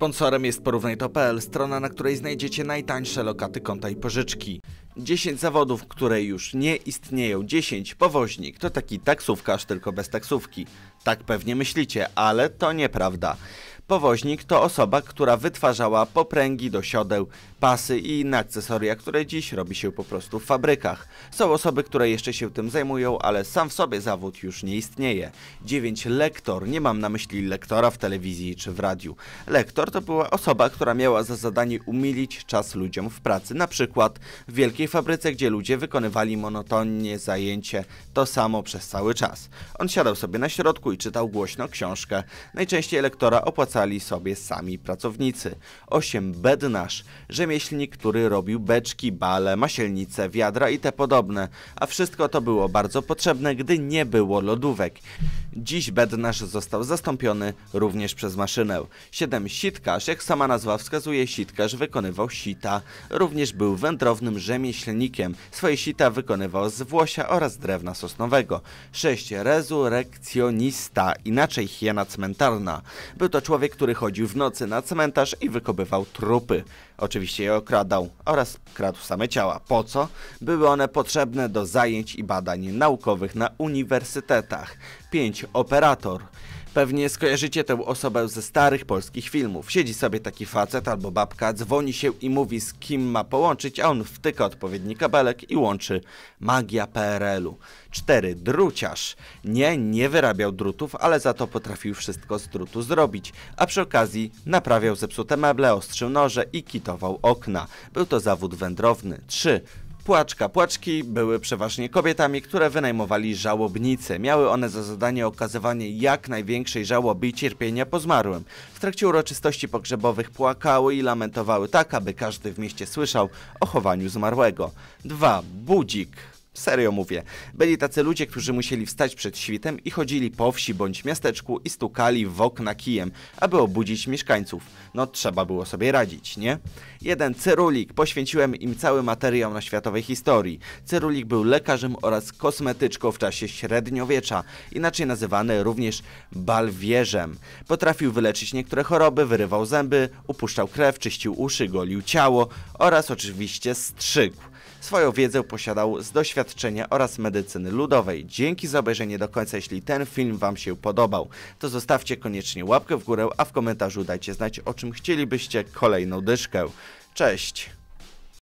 Sponsorem jest porównaj.pl, strona, na której znajdziecie najtańsze lokaty konta i pożyczki. 10 zawodów, które już nie istnieją. 10 powoźnik to taki taksówkarz, tylko bez taksówki. Tak pewnie myślicie, ale to nieprawda. Powoźnik to osoba, która wytwarzała popręgi do siodeł, pasy i inne akcesoria, które dziś robi się po prostu w fabrykach. Są osoby, które jeszcze się tym zajmują, ale sam w sobie zawód już nie istnieje. 9 lektor, nie mam na myśli lektora w telewizji czy w radiu. Lektor to była osoba, która miała za zadanie umilić czas ludziom w pracy, na przykład w wielkiej fabryce, gdzie ludzie wykonywali monotonnie zajęcie to samo przez cały czas. On siadał sobie na środku i czytał głośno książkę. Najczęściej lektora opłacał sobie sami pracownicy. 8. Bednarz, rzemieślnik, który robił beczki, bale, masielnice, wiadra i te podobne, a wszystko to było bardzo potrzebne, gdy nie było lodówek. Dziś bednarz został zastąpiony również przez maszynę. 7 sitkarz, jak sama nazwa wskazuje, sitkarz wykonywał sita. Również był wędrownym rzemieślnikiem. Swoje sita wykonywał z włosia oraz drewna sosnowego. 6 rezurekcjonista, inaczej hiena cmentarna. Był to człowiek, który chodził w nocy na cmentarz i wykopywał trupy. Oczywiście je okradał oraz kradł same ciała. Po co? Były one potrzebne do zajęć i badań naukowych na uniwersytetach. pięć operator. Pewnie skojarzycie tę osobę ze starych polskich filmów. Siedzi sobie taki facet albo babka, dzwoni się i mówi z kim ma połączyć, a on wtyka odpowiedni kabelek i łączy. Magia PRL-u. 4. Druciarz. Nie, nie wyrabiał drutów, ale za to potrafił wszystko z drutu zrobić, a przy okazji naprawiał zepsute meble, ostrzył noże i kitował okna. Był to zawód wędrowny. 3. Płaczka płaczki były przeważnie kobietami, które wynajmowali żałobnice. Miały one za zadanie okazywanie jak największej żałoby i cierpienia po zmarłym. W trakcie uroczystości pogrzebowych płakały i lamentowały tak, aby każdy w mieście słyszał o chowaniu zmarłego. 2. Budzik Serio mówię. Byli tacy ludzie, którzy musieli wstać przed świtem i chodzili po wsi bądź miasteczku i stukali w okna kijem, aby obudzić mieszkańców. No trzeba było sobie radzić, nie? Jeden Cyrulik. Poświęciłem im cały materiał na światowej historii. Cyrulik był lekarzem oraz kosmetyczką w czasie średniowiecza, inaczej nazywany również balwierzem. Potrafił wyleczyć niektóre choroby, wyrywał zęby, upuszczał krew, czyścił uszy, golił ciało oraz oczywiście strzykł. Swoją wiedzę posiadał z doświadczenia oraz medycyny ludowej. Dzięki za obejrzenie do końca, jeśli ten film Wam się podobał. To zostawcie koniecznie łapkę w górę, a w komentarzu dajcie znać, o czym chcielibyście kolejną dyszkę. Cześć!